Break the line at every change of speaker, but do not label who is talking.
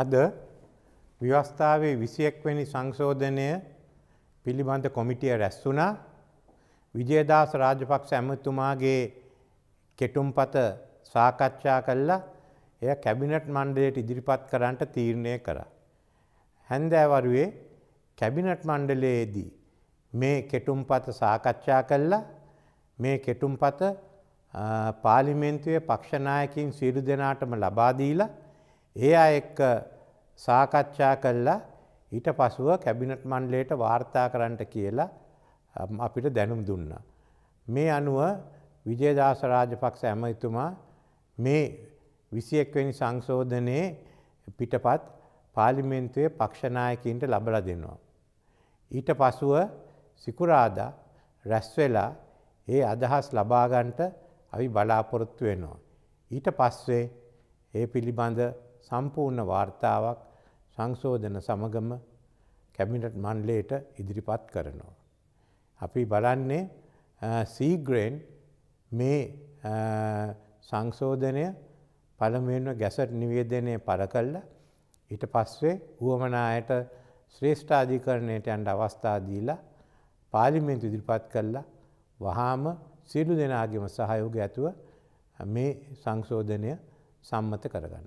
අද ව්‍යවස්ථාවේ 21 වෙනි සංශෝධනය පිළිබඳ කොමිටිය රැස් වුණා. විජේදාස රාජපක්ෂ ඇමතුමාගේ කෙටුම්පත සාකච්ඡා කළා. එය කැබිනට් මණ්ඩලයට ඉදිරිපත් කරන්නට තීරණය කරා. හැන්දෑවරුවේ කැබිනට් මණ්ඩලයේදී මේ කෙටුම්පත සාකච්ඡා කළා. මේ කෙටුම්පත පාර්ලිමේන්තුවේ පක්ෂනායකින් සියලු දෙනාටම ලබා දීලා ඒ අ එක්ක සාකච්ඡා කල්ලා ඊට පසුව කැබිනට් මණ්ඩලයට වාර්තා කරන්නට කියලා අපිට දැනුම් දුන්න. මේ අනුව විජයදාස රාජපක්ෂ ඇමතුමා මේ විසියෙක්වැනි සංශෝධනයේ පිටපත් පාලිමෙන්න්තුවේ පක්ෂනායකින්ට ලබල දෙනවා. ඊට පසුව සිකුරාදා රැස්වෙලා ඒ අදහස් ලබාගන්ට අවි බලාපොරොත්තු වෙනවා. ඊට පස්සේ ඒ පිළිබඳ සම්පූර්ණ වාර්තාවක් සංශෝධන සමගම කැමිනට් මණ්ඩලයට ඉදිරිපත් කරනවා. අපි බලන්නේ සීග්‍රෙන් මේ සංශෝධනය පළමෙන්ව ගැසට් නිවේදනය පළ කල්ල ඊට පස්සේ වුවමනායට ශ්‍රේෂ්ඨාධිකරණයට යන්ට අවස්ථාදීලා පාලිමෙන්තු ඉදිරිපත් කල්ලා වහාම සියලු දෙනාගම සහයෝග ඇතුව මේ සංශෝධනය සම්මත කරගන්න.